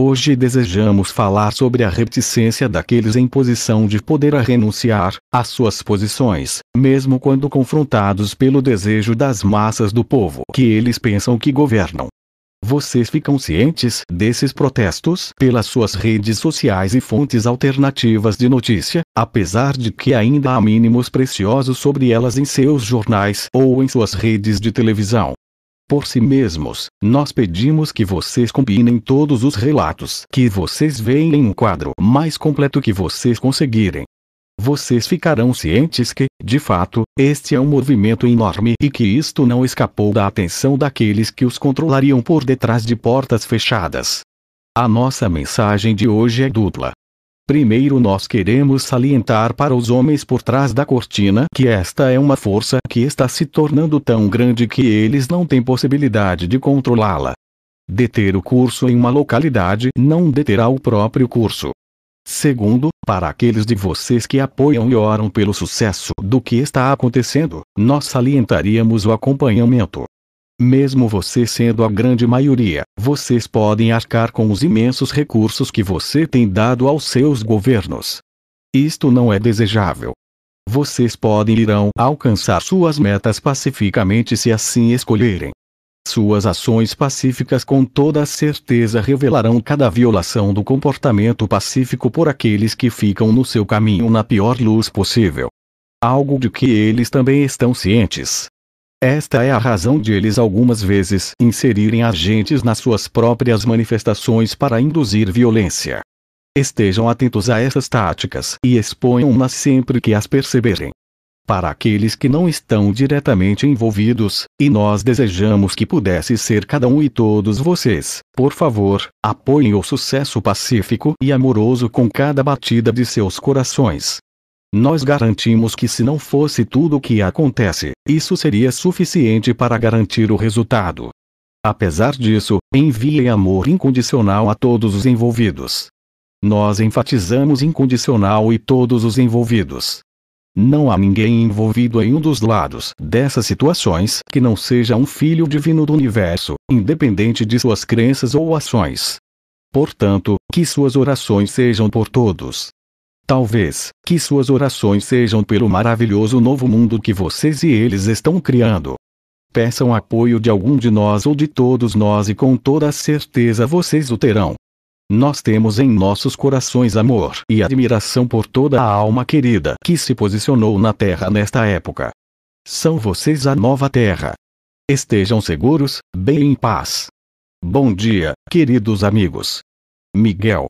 Hoje desejamos falar sobre a reticência daqueles em posição de poder a renunciar às suas posições, mesmo quando confrontados pelo desejo das massas do povo que eles pensam que governam. Vocês ficam cientes desses protestos pelas suas redes sociais e fontes alternativas de notícia, apesar de que ainda há mínimos preciosos sobre elas em seus jornais ou em suas redes de televisão por si mesmos, nós pedimos que vocês combinem todos os relatos que vocês veem em um quadro mais completo que vocês conseguirem. Vocês ficarão cientes que, de fato, este é um movimento enorme e que isto não escapou da atenção daqueles que os controlariam por detrás de portas fechadas. A nossa mensagem de hoje é dupla. Primeiro nós queremos salientar para os homens por trás da cortina que esta é uma força que está se tornando tão grande que eles não têm possibilidade de controlá-la. Deter o curso em uma localidade não deterá o próprio curso. Segundo, para aqueles de vocês que apoiam e oram pelo sucesso do que está acontecendo, nós salientaríamos o acompanhamento, mesmo você sendo a grande maioria, vocês podem arcar com os imensos recursos que você tem dado aos seus governos. Isto não é desejável. Vocês podem e irão alcançar suas metas pacificamente se assim escolherem. Suas ações pacíficas com toda certeza revelarão cada violação do comportamento pacífico por aqueles que ficam no seu caminho na pior luz possível. Algo de que eles também estão cientes. Esta é a razão de eles algumas vezes inserirem agentes nas suas próprias manifestações para induzir violência. Estejam atentos a essas táticas e exponham-nas sempre que as perceberem. Para aqueles que não estão diretamente envolvidos, e nós desejamos que pudesse ser cada um e todos vocês, por favor, apoiem o sucesso pacífico e amoroso com cada batida de seus corações. Nós garantimos que se não fosse tudo o que acontece, isso seria suficiente para garantir o resultado. Apesar disso, envie amor incondicional a todos os envolvidos. Nós enfatizamos incondicional e todos os envolvidos. Não há ninguém envolvido em um dos lados dessas situações que não seja um filho divino do universo, independente de suas crenças ou ações. Portanto, que suas orações sejam por todos. Talvez, que suas orações sejam pelo maravilhoso novo mundo que vocês e eles estão criando. Peçam apoio de algum de nós ou de todos nós e com toda certeza vocês o terão. Nós temos em nossos corações amor e admiração por toda a alma querida que se posicionou na Terra nesta época. São vocês a nova Terra. Estejam seguros, bem em paz. Bom dia, queridos amigos. Miguel.